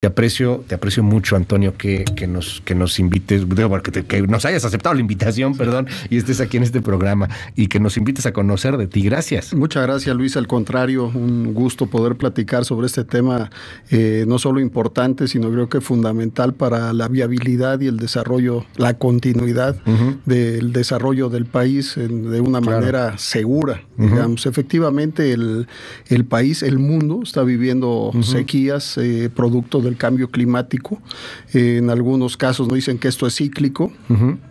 Te aprecio, te aprecio mucho, Antonio, que, nos, que nos invites, que, nos hayas aceptado la invitación, perdón, y estés aquí en este programa y que nos invites a conocer de ti. Gracias. Muchas gracias, Luis. Al contrario, un gusto poder platicar sobre este tema, eh, no solo importante, sino creo que fundamental para la viabilidad y el desarrollo, la continuidad del desarrollo del país de una manera segura. Digamos, efectivamente, el, país, el mundo, está viviendo sequías, eh, producto de el cambio climático. en algunos casos nos dicen que esto es cíclico.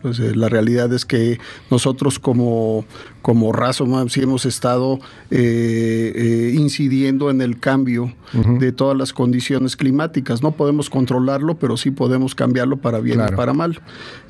Pues, eh, la realidad es que nosotros como, como razón, si hemos estado eh, eh, incidiendo en el cambio de todas las condiciones climáticas. No podemos controlarlo, pero sí podemos cambiarlo para bien y para mal.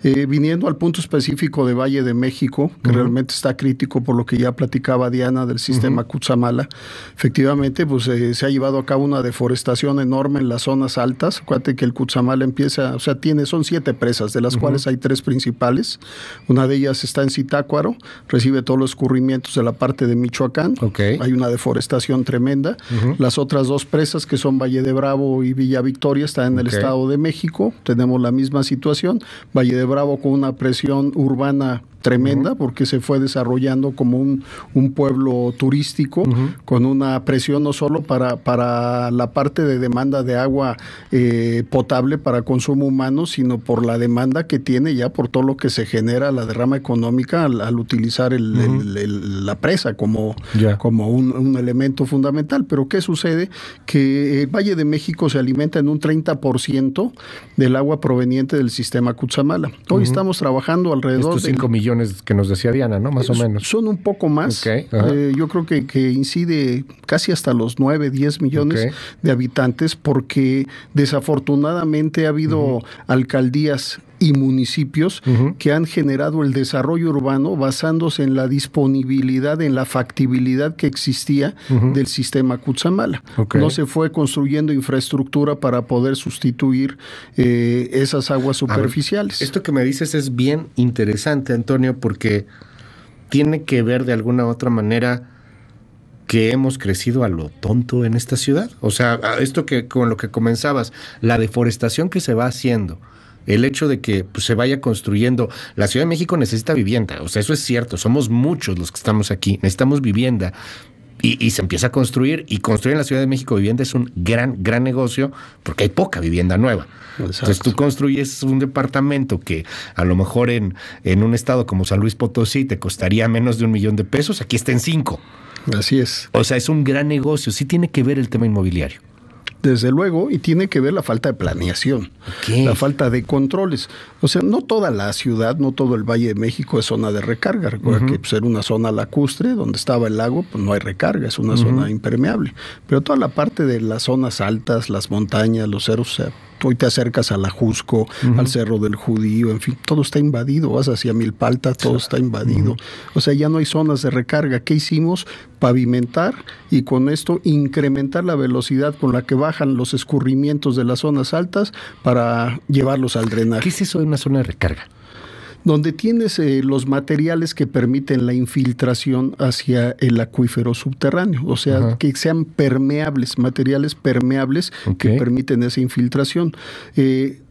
Eh, viniendo al punto específico de Valle de México, que realmente está crítico por lo que ya platicaba Diana del sistema uh efectivamente pues se ha llevado a cabo una deforestación enorme en las zonas altas. Acuérdate que el Cutzamala empieza, o sea, tiene, son siete presas, de las cuales hay tres principales. Una de ellas está en citácuaro recibe todos los los de la parte de Michoacán. Hay una deforestación tremenda. Las otras dos presas, que son Valle de Bravo y Villa Victoria, están en el Estado de México. Tenemos la misma situación. Valle de Bravo con una presión urbana tremenda porque se fue desarrollando como un, pueblo turístico con una presión no solo para, para la parte de demanda de agua eh, potable para consumo humano, sino por la demanda que tiene ya por todo lo que se genera la derrama económica al, utilizar la presa como, como un, elemento fundamental. Pero ¿qué sucede? Que el eh, Valle de México se alimenta en un 30% del agua proveniente del sistema Cutzamala. Hoy estamos trabajando alrededor de... millones que nos decía Diana, ¿no? Más o eh, menos. Son un poco más. Eh, yo creo que, incide casi hasta los 9, 10 millones de habitantes porque desafortunadamente ha habido alcaldías y municipios que han generado el desarrollo urbano basándose en la disponibilidad, en la factibilidad que existía del sistema Cutzamala. No se fue construyendo infraestructura para poder sustituir eh, esas aguas superficiales. esto que me dices es bien interesante, Antonio, porque tiene que ver de alguna u otra manera que hemos crecido a lo tonto en esta ciudad. O sea, esto que con lo que comenzabas, la deforestación que se va haciendo, el hecho de que pues, se vaya construyendo. La Ciudad de México necesita vivienda, o sea, eso es cierto, somos muchos los que estamos aquí, necesitamos vivienda. Y, se empieza a construir y construir en la Ciudad de México vivienda es un gran, gran negocio porque hay poca vivienda nueva. Entonces tú construyes un departamento que a lo mejor en, en un estado como San Luis Potosí te costaría menos de un millón de pesos, aquí está en cinco. Así es. O sea, es un gran negocio, sí tiene que ver el tema inmobiliario desde luego, y tiene que ver la falta de planeación, la falta de controles. O sea, no toda la ciudad, no todo el Valle de México es zona de recarga. Recuerda que ser pues, una zona lacustre, donde estaba el lago, pues no hay recarga, es una zona impermeable. Pero toda la parte de las zonas altas, las montañas, los cerros, o sea, hoy te acercas a la Jusco, al Cerro del Judío, en fin, todo está invadido, vas hacia Milpalta, todo está invadido. O sea, ya no hay zonas de recarga. ¿Qué hicimos? Pavimentar y con esto incrementar la velocidad con la que bajan los escurrimientos de las zonas altas para llevarlos al drenaje. ¿Qué es eso de una zona de recarga? donde tienes eh, los materiales que permiten la infiltración hacia el acuífero subterráneo, o sea, que sean permeables, materiales permeables que permiten esa infiltración. Eh,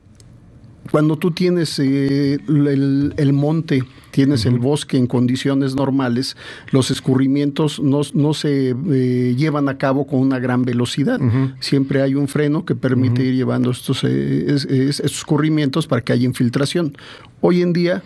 cuando tú tienes eh, el, monte, tienes el bosque en condiciones normales, los escurrimientos no, se eh, llevan a cabo con una gran velocidad. Siempre hay un freno que permite ir llevando eh, estos, escurrimientos para que haya infiltración. Hoy en día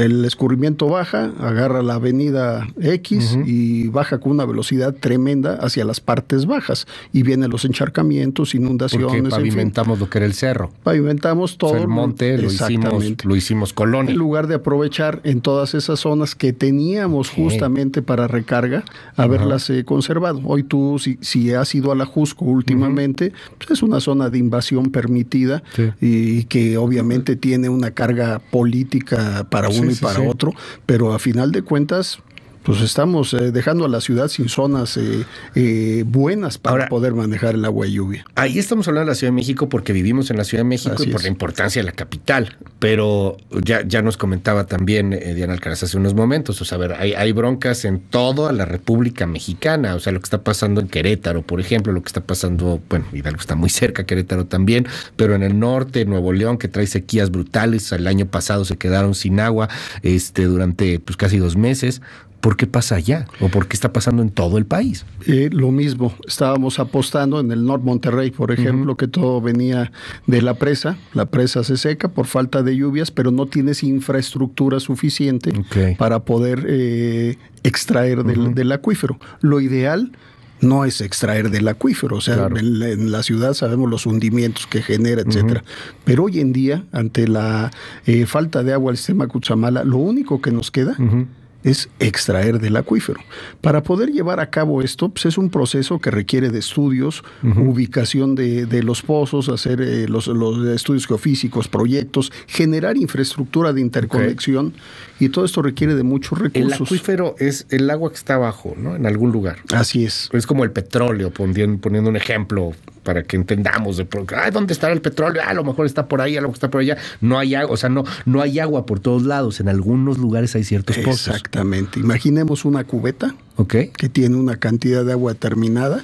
el escurrimiento baja, agarra la avenida X y baja con una velocidad tremenda hacia las partes bajas. Y vienen los encharcamientos, inundaciones. Porque pavimentamos lo que era el cerro. Pavimentamos todo. el monte lo hicimos, lo hicimos colonia. En lugar de aprovechar en todas esas zonas que teníamos justamente para recarga, haberlas eh, conservado. Hoy tú, si, has ido a la Jusco últimamente, pues, es una zona de invasión permitida y, que obviamente tiene una carga política para y para otro, pero a final de cuentas pues estamos eh, dejando a la ciudad sin zonas eh, eh, buenas para poder manejar el agua y lluvia. Ahí estamos hablando de la Ciudad de México porque vivimos en la Ciudad de México y por la importancia de la capital. Pero ya, ya nos comentaba también Diana Alcaraz hace unos momentos, o sea, ver, hay, broncas en toda la República Mexicana, o sea, lo que está pasando en Querétaro, por ejemplo, lo que está pasando, bueno, Hidalgo está muy cerca, Querétaro también, pero en el norte, Nuevo León, que trae sequías brutales, el año pasado se quedaron sin agua este, durante pues, casi dos meses. ¿Por qué pasa allá? ¿O por qué está pasando en todo el país? Eh, lo mismo, estábamos apostando en el Norte de Monterrey, por ejemplo, que todo venía de la presa, la presa se seca por falta de lluvias, pero no tienes infraestructura suficiente para poder eh, extraer del, acuífero. Lo ideal no es extraer del acuífero. O sea, en, la, ciudad sabemos los hundimientos que genera, etcétera. Pero hoy en día, ante la eh, falta de agua al sistema Cuchamala, lo único que nos queda es extraer del acuífero. Para poder llevar a cabo esto, pues es un proceso que requiere de estudios, ubicación de, de, los pozos, hacer eh, los, estudios geofísicos, proyectos, generar infraestructura de interconexión y todo esto requiere de muchos recursos. El acuífero es el agua que está abajo, ¿no? En algún lugar. Así es. Es como el petróleo, poniendo, poniendo un ejemplo para que entendamos de ¿dónde estará el petróleo? Ah, a lo mejor está por ahí, a lo mejor está por allá. No hay agua, o sea, no, no hay agua por todos lados. En algunos lugares hay ciertos pozos. Exactamente. Imaginemos una cubeta que tiene una cantidad de agua terminada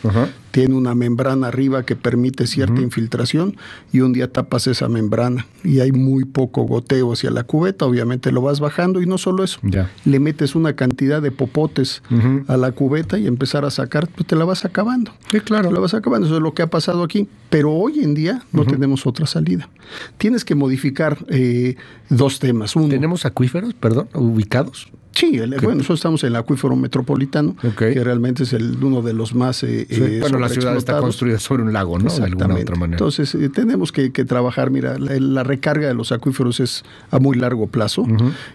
tiene una membrana arriba que permite cierta infiltración y un día tapas esa membrana y hay muy poco goteo hacia la cubeta, obviamente lo vas bajando y no solo eso, le metes una cantidad de popotes a la cubeta y empezar a sacar, pues te la vas acabando. Sí, claro. la vas acabando, eso es lo que ha pasado aquí, pero hoy en día no tenemos otra salida. Tienes que modificar eh, dos temas. Uno, ¿Tenemos acuíferos, perdón, ubicados? Sí, bueno, nosotros estamos en el acuífero metropolitano, que realmente es el, uno de los más... Eh, bueno, la ciudad está construida sobre un lago, ¿no? Exactamente. Entonces, eh, tenemos que, trabajar, mira, la, recarga de los acuíferos es a muy largo plazo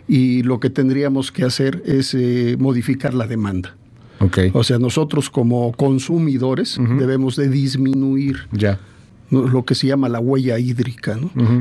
y lo que tendríamos que hacer es eh, modificar la demanda. Okay. O sea, nosotros como consumidores debemos de disminuir. Ya lo que se llama la huella hídrica,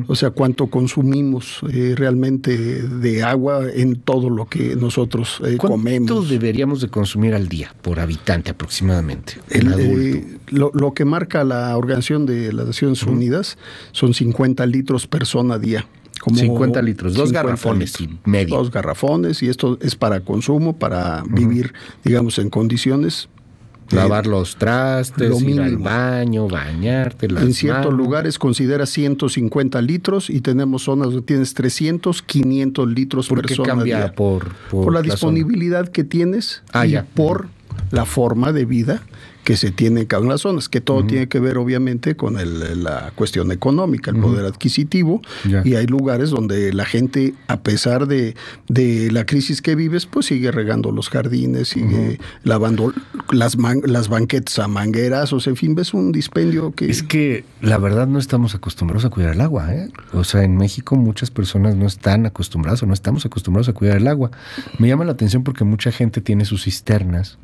o sea, cuánto consumimos eh, realmente de agua en todo lo que nosotros eh, comemos. ¿Cuánto deberíamos de consumir al día por habitante aproximadamente? El, eh, lo, que marca la Organización de las Naciones Unidas son 50 litros persona día. Como 50 litros, dos garrafones y medio. Dos garrafones y esto es para consumo, para vivir, digamos, en condiciones Lavar los trastes, ir al baño, bañarte. en ciertos lugares considera 150 litros y tenemos zonas donde tienes 300, 500 litros por persona. ¿Por Por, la, disponibilidad que tienes ah, y por la forma de vida que se tiene en cada una de las zonas, que todo tiene que ver obviamente con la cuestión económica, el poder adquisitivo, y hay lugares donde la gente, a pesar de, la crisis que vives, pues sigue regando los jardines, sigue lavando las, las banquetas a sea en fin, ves un dispendio que... Es que la verdad no estamos acostumbrados a cuidar el agua, ¿eh? o sea, en México muchas personas no están acostumbradas o no estamos acostumbrados a cuidar el agua. Me llama la atención porque mucha gente tiene sus cisternas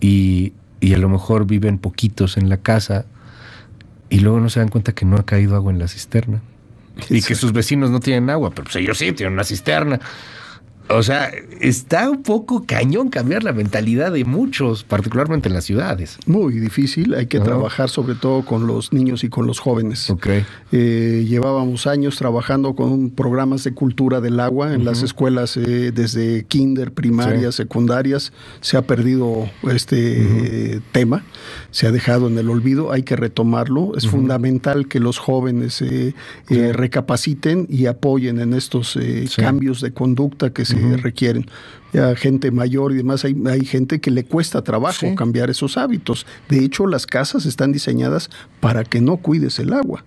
y y a lo mejor viven poquitos en la casa y luego no se dan cuenta que no ha caído agua en la cisterna y que sus vecinos no tienen agua, pero pues ellos sí tienen una cisterna. O sea, está un poco cañón cambiar la mentalidad de muchos, particularmente en las ciudades. Muy difícil, hay que trabajar sobre todo con los niños y con los jóvenes. Eh, llevábamos años trabajando con programas de cultura del agua en las escuelas eh, desde kinder, primarias, secundarias. Se ha perdido este tema, se ha dejado en el olvido, hay que retomarlo. Es fundamental que los jóvenes eh, recapaciten y apoyen en estos cambios de conducta que se requieren. gente mayor y demás, hay, gente que le cuesta trabajo cambiar esos hábitos. De hecho, las casas están diseñadas para que no cuides el agua.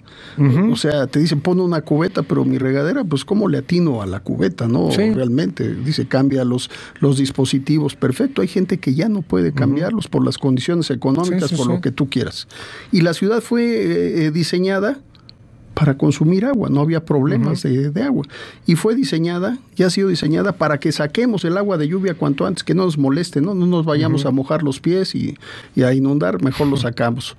O sea, te dicen, pon una cubeta, pero mi regadera, pues ¿cómo le atino a la cubeta? No, realmente. Dice, cambia los, los dispositivos. Perfecto, hay gente que ya no puede cambiarlos por las condiciones económicas, por lo que tú quieras. Y la ciudad fue eh, eh, diseñada para consumir agua, no había problemas de, agua. Y fue diseñada, y ha sido diseñada para que saquemos el agua de lluvia cuanto antes, que no nos moleste, no, nos vayamos a mojar los pies y, y a inundar, mejor lo sacamos.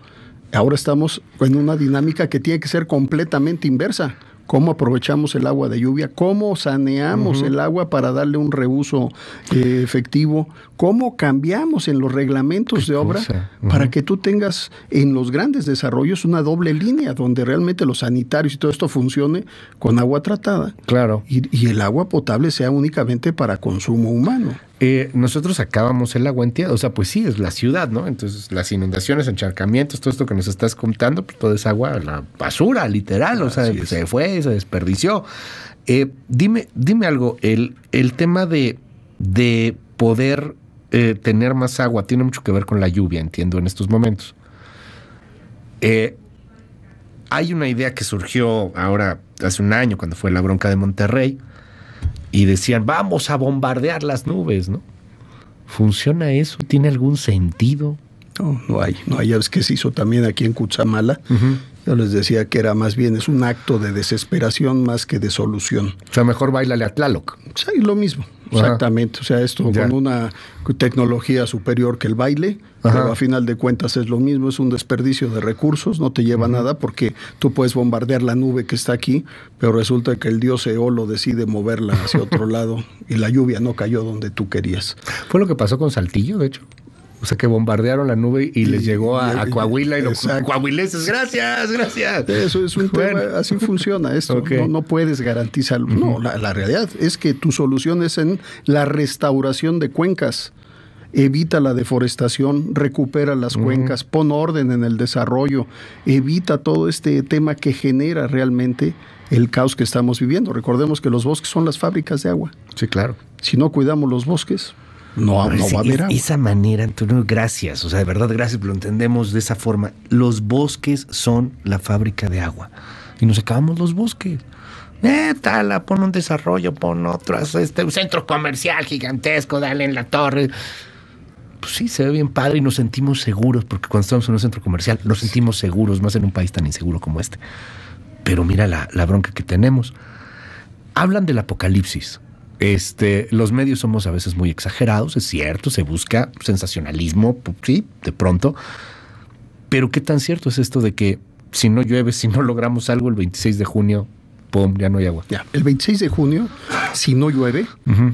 Ahora estamos en una dinámica que tiene que ser completamente inversa cómo aprovechamos el agua de lluvia, cómo saneamos el agua para darle un reuso eh, efectivo, cómo cambiamos en los reglamentos de obra para que tú tengas en los grandes desarrollos una doble línea donde realmente los sanitarios y todo esto funcione con agua tratada. Claro. y el agua potable sea únicamente para consumo humano. Eh, nosotros acabamos el agua en O sea, pues sí, es la ciudad, ¿no? Entonces, las inundaciones, encharcamientos, todo esto que nos estás contando, pues toda esa agua, la basura, literal. o sea, se fue, se desperdició. Eh, dime, dime algo, el, el tema de, de poder eh, tener más agua tiene mucho que ver con la lluvia, entiendo, en estos momentos. hay una idea que surgió ahora, hace un año, cuando fue la bronca de Monterrey, y decían, vamos a bombardear las nubes, ¿no? ¿Funciona eso? ¿Tiene algún sentido? No, no hay, no hay. Es que se hizo también aquí en Cuchamala. Yo les decía que era más bien, es un acto de desesperación más que de solución. O sea, mejor bailale a Tlaloc. Sí, lo mismo, Exactamente, o sea, esto con una tecnología superior que el baile, pero a final de cuentas es lo mismo, es un desperdicio de recursos, no te lleva nada porque tú puedes bombardear la nube que está aquí, pero resulta que el dios Eolo decide moverla hacia otro lado y la lluvia no cayó donde tú querías. Fue lo que pasó con Saltillo, de hecho. O sea, que bombardearon la nube y, les llegó a, Coahuila y los coahuileses, gracias, gracias. Eso es un tema, así funciona esto. No, puedes garantizarlo. No, la, realidad es que tu solución es en la restauración de cuencas evita la deforestación, recupera las cuencas, pone pon orden en el desarrollo, evita todo este tema que genera realmente el caos que estamos viviendo. Recordemos que los bosques son las fábricas de agua. Sí, claro. Si no cuidamos los bosques, no, va Esa manera, Antonio, gracias. O sea, de verdad, gracias, lo entendemos de esa forma. Los bosques son la fábrica de agua. Y nos acabamos los bosques. Eh, tala, pon un desarrollo, pon otro, este, un centro comercial gigantesco, dale en la torre. Pues sí, se ve bien padre y nos sentimos seguros, porque cuando estamos en un centro comercial nos sentimos seguros, más en un país tan inseguro como este. Pero mira la bronca que tenemos. Hablan del apocalipsis este, los medios somos a veces muy exagerados, es cierto, se busca sensacionalismo, sí, de pronto. Pero qué tan cierto es esto de que si no llueve, si no logramos algo el 26 de junio, ¡pum!, ya no hay agua. Ya, el 26 de junio, si no llueve,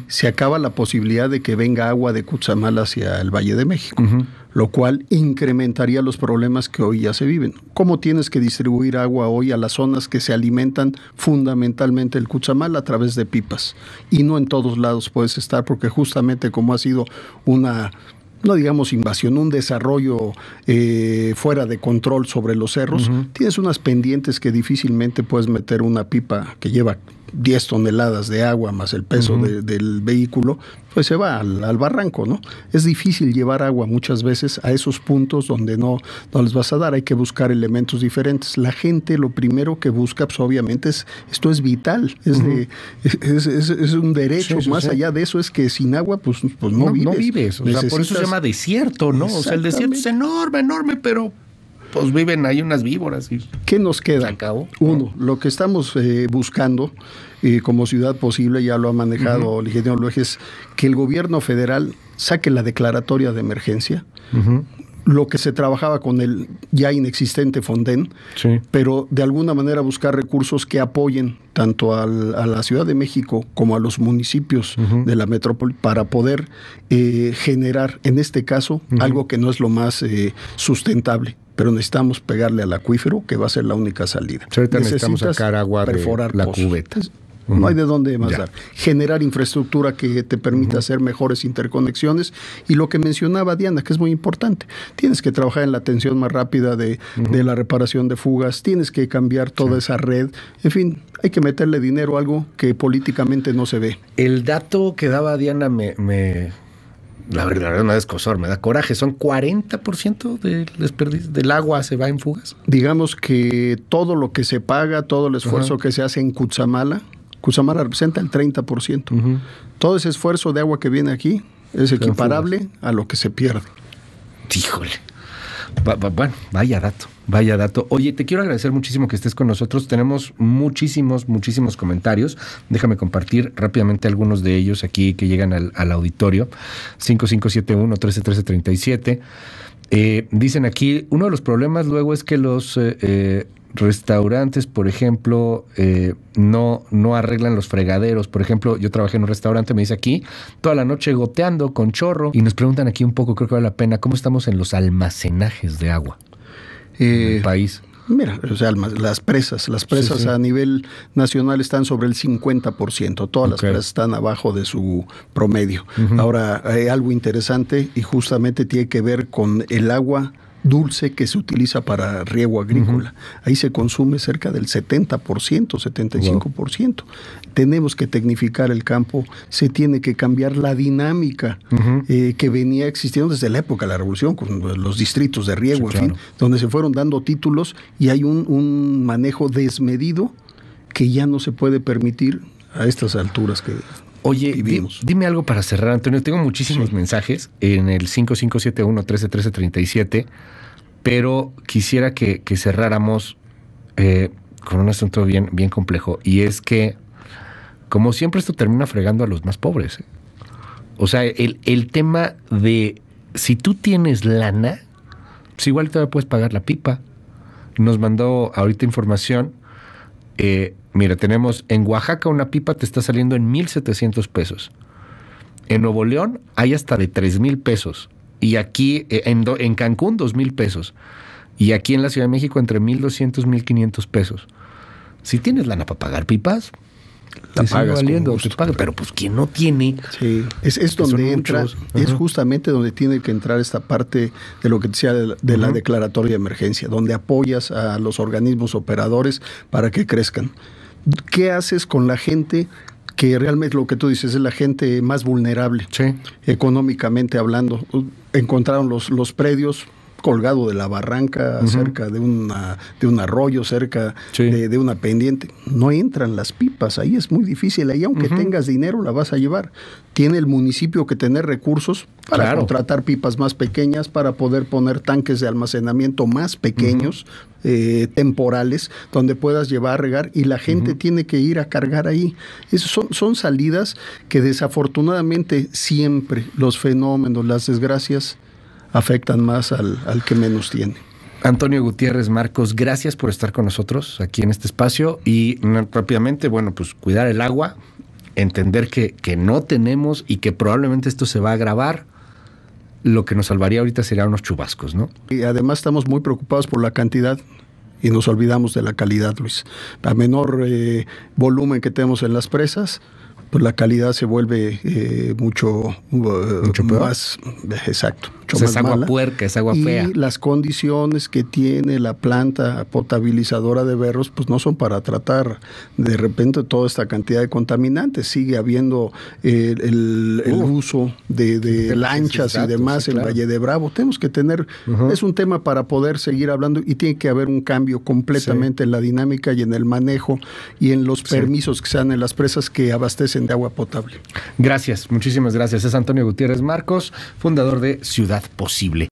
se acaba la posibilidad de que venga agua de Cutzamala hacia el Valle de México lo cual incrementaría los problemas que hoy ya se viven. ¿Cómo tienes que distribuir agua hoy a las zonas que se alimentan fundamentalmente el Cuchamal a través de pipas? Y no en todos lados puedes estar porque justamente como ha sido una no digamos invasión, un desarrollo eh, fuera de control sobre los cerros, tienes unas pendientes que difícilmente puedes meter una pipa que lleva 10 toneladas de agua más el peso del vehículo, pues se va al, barranco, ¿no? Es difícil llevar agua muchas veces a esos puntos donde no, no les vas a dar, hay que buscar elementos diferentes. La gente lo primero que busca, pues obviamente es, esto es vital, es, es, un derecho, más allá de eso es que sin agua, pues, pues no, vives. No vives. O sea, por eso se llama desierto, ¿no? O sea, el desierto es enorme, enorme, pero pues viven ahí unas víboras. Y ¿Qué nos queda? Uno, lo que estamos eh, buscando eh, como ciudad posible, ya lo ha manejado el ingeniero es que el gobierno federal saque la declaratoria de emergencia. Lo que se trabajaba con el ya inexistente Fonden, pero de alguna manera buscar recursos que apoyen tanto a la Ciudad de México como a los municipios de la metrópoli para poder eh, generar, en este caso, algo que no es lo más sustentable, pero necesitamos pegarle al acuífero, que va a ser la única salida. necesitamos sacar agua perforar de la cubeta. Pues, no hay de dónde más dar. Generar infraestructura que te permita hacer mejores interconexiones. Y lo que mencionaba Diana, que es muy importante, tienes que trabajar en la atención más rápida de, la reparación de fugas, tienes que cambiar toda esa red. En fin, hay que meterle dinero a algo que políticamente no se ve. El dato que daba Diana me la verdad es una cosor, me da coraje. Son 40% del del agua se va en fugas. Digamos que todo lo que se paga, todo el esfuerzo que se hace en Cutzamala, Cutzamala representa el 30%. Todo ese esfuerzo de agua que viene aquí es equiparable a lo que se pierde. Híjole. bueno, vaya rato. Vaya dato. Oye, te quiero agradecer muchísimo que estés con nosotros. Tenemos muchísimos, muchísimos comentarios. Déjame compartir rápidamente algunos de ellos aquí que llegan al, auditorio. 5571 131337. Eh, dicen aquí, uno de los problemas luego es que los eh, eh, restaurantes, por ejemplo, no, no arreglan los fregaderos. Por ejemplo, yo trabajé en un restaurante, me dice aquí, toda la noche goteando con chorro. Y nos preguntan aquí un poco, creo que vale la pena, cómo estamos en los almacenajes de agua. Eh, el país. Mira, o sea, las presas, las presas a nivel nacional están sobre el 50%, todas las presas están abajo de su promedio. Ahora, hay algo interesante y justamente tiene que ver con el agua dulce que se utiliza para riego agrícola. Ahí se consume cerca del 70%, 75%. Tenemos que tecnificar el campo, se tiene que cambiar la dinámica eh, que venía existiendo desde la época de la Revolución, con los distritos de riego, en fin, donde se fueron dando títulos y hay un, un manejo desmedido que ya no se puede permitir a estas alturas que Oye, dime algo para cerrar, Antonio. Tengo muchísimos mensajes en el 5571-131337, pero quisiera que, cerráramos eh, con un asunto bien, bien complejo. Y es que, como siempre, esto termina fregando a los más pobres. ¿eh? O sea, el, el tema de si tú tienes lana, pues igual todavía puedes pagar la pipa. Nos mandó ahorita información eh, mira, tenemos en Oaxaca una pipa te está saliendo en 1.700 pesos. En Nuevo León hay hasta de 3.000 pesos. Y aquí eh, en, en, Cancún 2.000 pesos. Y aquí en la Ciudad de México entre 1.200 y 1.500 pesos. Si tienes lana para pagar pipas, la pagas valiendo, te paga, pero pues quien no tiene. Sí. Es, donde entra, es justamente donde tiene que entrar esta parte de lo que decía de, la, declaratoria de emergencia, donde apoyas a los organismos operadores para que crezcan. ¿Qué haces con la gente que realmente lo que tú dices es la gente más vulnerable, económicamente hablando? Encontraron los, los predios colgado de la barranca, cerca de, una, de un arroyo, cerca de, una pendiente. No entran las pipas, ahí es muy difícil, ahí aunque tengas dinero la vas a llevar. Tiene el municipio que tener recursos para contratar pipas más pequeñas, para poder poner tanques de almacenamiento más pequeños, eh, temporales, donde puedas llevar a regar y la gente tiene que ir a cargar ahí. son salidas que desafortunadamente siempre los fenómenos, las desgracias, afectan más al, que menos tiene. Antonio Gutiérrez Marcos, gracias por estar con nosotros aquí en este espacio y mm, rápidamente, bueno, pues cuidar el agua, entender que, que no tenemos y que probablemente esto se va a agravar, lo que nos salvaría ahorita serían unos chubascos, ¿no? Y además estamos muy preocupados por la cantidad y nos olvidamos de la calidad, Luis. A menor eh, volumen que tenemos en las presas, pues la calidad se vuelve eh, mucho, ¿Mucho más exacto es agua puerca, es agua fea. Y las condiciones que tiene la planta potabilizadora de berros, pues no son para tratar de repente toda esta cantidad de contaminantes. Sigue habiendo eh, el, uso de, lanchas y demás en Valle de Bravo. Tenemos que tener, es un tema para poder seguir hablando y tiene que haber un cambio completamente en la dinámica y en el manejo y en los permisos que sean en las presas que abastecen de agua potable. Gracias, muchísimas gracias. Es Antonio Gutiérrez Marcos, fundador de Ciudad posible